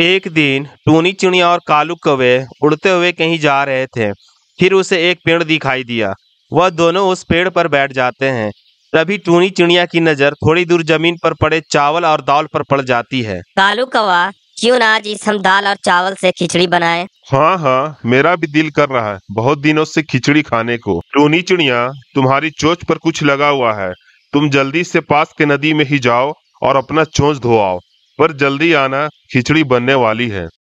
एक दिन टूनी चुनिया और कालू कवे उड़ते हुए कहीं जा रहे थे फिर उसे एक पेड़ दिखाई दिया वह दोनों उस पेड़ पर बैठ जाते हैं तभी टूनी चिड़िया की नजर थोड़ी दूर जमीन पर पड़े चावल और दाल पर पड़ जाती है कालू कवा क्यों ना आज इस हम दाल और चावल से खिचड़ी बनाए हाँ हाँ मेरा भी दिल कर रहा है बहुत दिनों से खिचड़ी खाने को टूनी चिड़िया तुम्हारी चोच पर कुछ लगा हुआ है तुम जल्दी से पास के नदी में ही जाओ और अपना चोंच आओ पर जल्दी आना खिचड़ी बनने वाली है